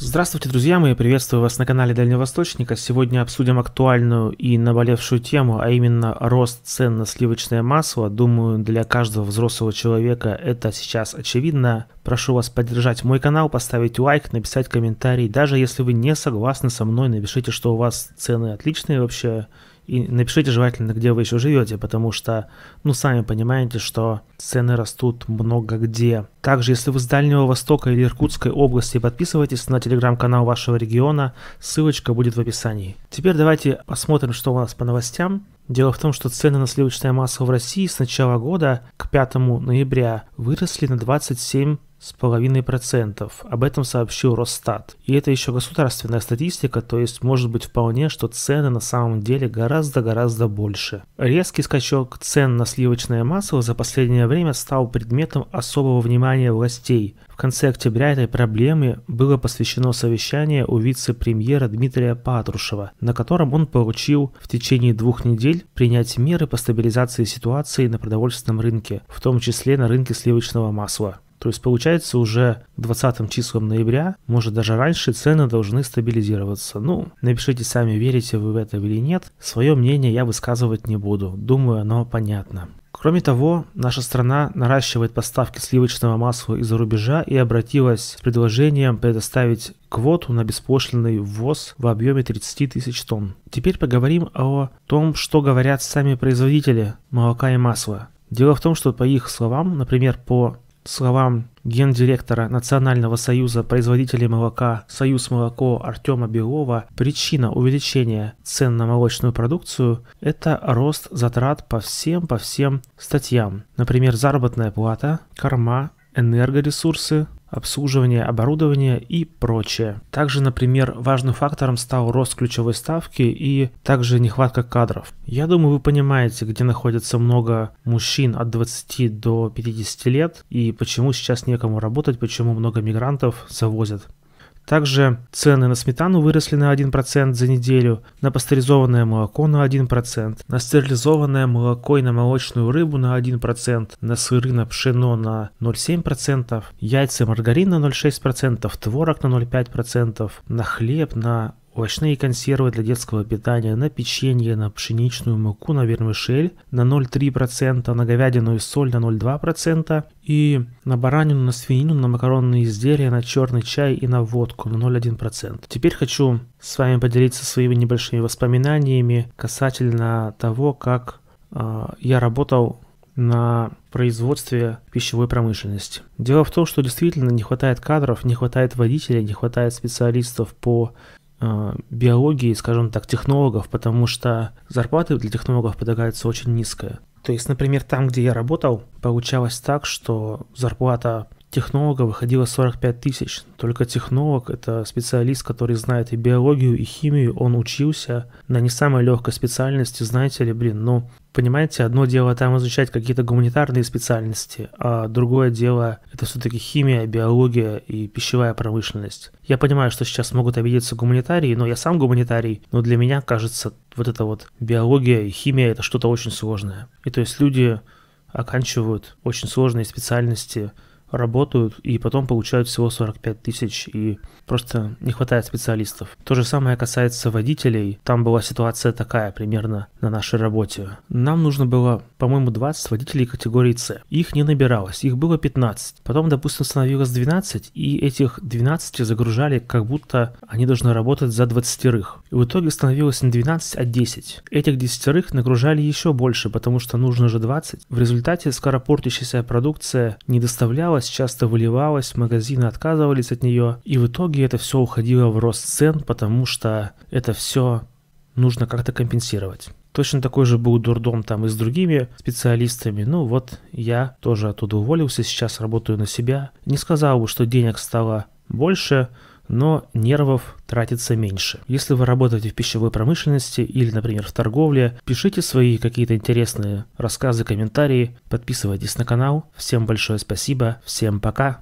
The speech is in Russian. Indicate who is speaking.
Speaker 1: Здравствуйте, друзья мои, приветствую вас на канале Дальневосточника. Сегодня обсудим актуальную и наболевшую тему, а именно рост цен на сливочное масло. Думаю, для каждого взрослого человека это сейчас очевидно. Прошу вас поддержать мой канал, поставить лайк, написать комментарий. Даже если вы не согласны со мной, напишите, что у вас цены отличные вообще. И напишите желательно, где вы еще живете, потому что, ну, сами понимаете, что цены растут много где. Также, если вы с Дальнего Востока или Иркутской области, подписывайтесь на телеграм-канал вашего региона, ссылочка будет в описании. Теперь давайте посмотрим, что у нас по новостям. Дело в том, что цены на сливочное масло в России с начала года к 5 ноября выросли на 27 с половиной процентов. Об этом сообщил Росстат. И это еще государственная статистика, то есть может быть вполне, что цены на самом деле гораздо-гораздо больше. Резкий скачок цен на сливочное масло за последнее время стал предметом особого внимания властей конце октября этой проблеме было посвящено совещание у вице-премьера Дмитрия Патрушева, на котором он поручил в течение двух недель принять меры по стабилизации ситуации на продовольственном рынке, в том числе на рынке сливочного масла. То есть получается уже 20 числом ноября, может даже раньше, цены должны стабилизироваться. Ну, напишите сами, верите вы в это или нет. Свое мнение я высказывать не буду. Думаю, оно понятно. Кроме того, наша страна наращивает поставки сливочного масла из-за рубежа и обратилась с предложением предоставить квоту на беспошлинный ввоз в объеме 30 тысяч тонн. Теперь поговорим о том, что говорят сами производители молока и масла. Дело в том, что по их словам, например, по словам гендиректора Национального союза производителей молока «Союз молоко» Артема Белова, причина увеличения цен на молочную продукцию – это рост затрат по всем по всем статьям. Например, заработная плата, корма, энергоресурсы, обслуживание оборудования и прочее. Также, например, важным фактором стал рост ключевой ставки и также нехватка кадров. Я думаю, вы понимаете, где находится много мужчин от 20 до 50 лет и почему сейчас некому работать, почему много мигрантов завозят также цены на сметану выросли на 1% за неделю, на пастеризованное молоко на 1%, на стерилизованное молоко и на молочную рыбу на 1%, на сыры, на пшено на 0,7%, яйца и маргарин на 0,6%, творог на 0,5%, на хлеб на овощные консервы для детского питания, на печенье, на пшеничную муку, на вермишель, на 0,3%, на говядину и соль на 0,2%, и на баранину, на свинину, на макаронные изделия, на черный чай и на водку на 0,1%. Теперь хочу с вами поделиться своими небольшими воспоминаниями касательно того, как э, я работал на производстве пищевой промышленности. Дело в том, что действительно не хватает кадров, не хватает водителей, не хватает специалистов по Э, биологии, скажем так, технологов, потому что зарплаты для технологов подлагается очень низкая. То есть, например, там, где я работал, получалось так, что зарплата технолога выходило 45 тысяч. Только технолог – это специалист, который знает и биологию, и химию. Он учился на не самой легкой специальности, знаете ли, блин, ну, понимаете, одно дело там изучать какие-то гуманитарные специальности, а другое дело – это все-таки химия, биология и пищевая промышленность. Я понимаю, что сейчас могут обидеться гуманитарии, но я сам гуманитарий, но для меня, кажется, вот это вот биология и химия – это что-то очень сложное. И то есть люди оканчивают очень сложные специальности – работают и потом получают всего 45 тысяч и просто не хватает специалистов. То же самое касается водителей. Там была ситуация такая примерно на нашей работе. Нам нужно было, по-моему, 20 водителей категории С. Их не набиралось, их было 15. Потом, допустим, становилось 12, и этих 12 загружали, как будто они должны работать за 20 -рых. И в итоге становилось не 12, а 10. Этих 10 нагружали еще больше, потому что нужно же 20. В результате скоропортящаяся продукция не доставляла закрывалась, часто выливалась, магазины отказывались от нее, и в итоге это все уходило в рост цен, потому что это все нужно как-то компенсировать. Точно такой же был дурдом там и с другими специалистами. Ну вот, я тоже оттуда уволился, сейчас работаю на себя. Не сказал бы, что денег стало больше, но нервов тратится меньше. Если вы работаете в пищевой промышленности или, например, в торговле, пишите свои какие-то интересные рассказы, комментарии, подписывайтесь на канал. Всем большое спасибо, всем пока!